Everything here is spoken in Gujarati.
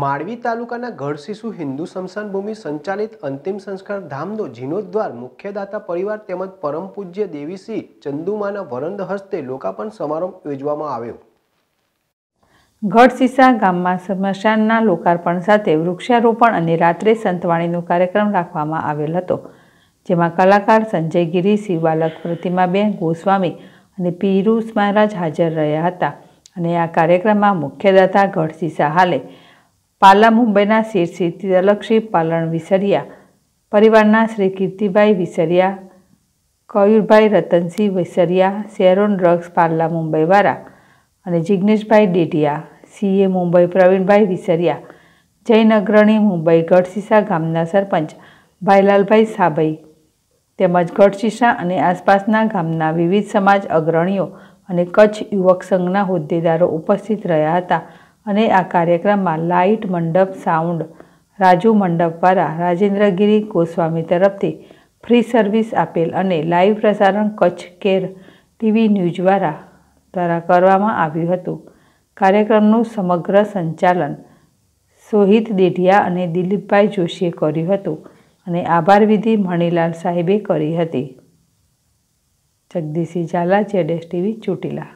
માળવી તાલુકાના ગઢશિશુ હિન્દુ ભૂમિ સંચાલિત અંતિમ સંસ્કાર ધામનો જીર્ણોદ્વાર મુખ્યદાતા પરિવાર તેમજ પરમ પૂજ્ય દેવીસિંહ ચંદુમાના વરંદ હસ્તે લોકાર્પણ સમારંભ યોજવામાં આવ્યો ગઢસીસા ગામમાં સ્મશાનના લોકાર્પણ સાથે વૃક્ષારોપણ અને રાત્રે સંતવાણીનો કાર્યક્રમ રાખવામાં આવેલ હતો જેમાં કલાકાર સંજય ગિરી શિવબાલક પ્રતિમાબેન ગોસ્વામી અને પીરુસ મહારાજ હાજર રહ્યા હતા અને આ કાર્યક્રમમાં મુખ્યદાતા ગઢસીસા હાલે પાલા મુંબઈના શ્રી શ્રી તિલકશ્રી પાલણ વિસરિયા પરિવારના શ્રી કીર્તિભાઈ વિસરિયા કયુરભાઈ રતનસિંહ વિસરિયા શેરોન ડ્રગ્સ પાર્લા મુંબઈવાળા અને જિજ્ઞેશભાઈ ડેઢિયા સીએ મુંબઈ પ્રવીણભાઈ વિસરિયા જૈન અગ્રણી મુંબઈ ગઢસીસા ગામના સરપંચ ભાઈલાલભાઈ સાબઈ તેમજ ગઢસીસા અને આસપાસના ગામના વિવિધ સમાજ અગ્રણીઓ અને કચ્છ યુવક સંઘના હોદ્દેદારો ઉપસ્થિત રહ્યા હતા અને આ કાર્યક્રમમાં લાઇટ મંડપ સાઉન્ડ રાજુ મંડપ દ્વારા રાજેન્દ્રગીરી ગોસ્વામી તરફથી ફ્રી સર્વિસ આપેલ અને લાઈવ પ્રસારણ કચ્છ કેર ટીવી ન્યૂઝ દ્વારા દ્વારા કરવામાં આવ્યું હતું કાર્યક્રમનું સમગ્ર સંચાલન સોહિત દેઢિયા અને દિલીપભાઈ જોશીએ કર્યું હતું અને આભાર વિધિ મણીલાલ સાહેબે કરી હતી જગદીશી ઝાલા જેડેશ ટીવી ચોટીલા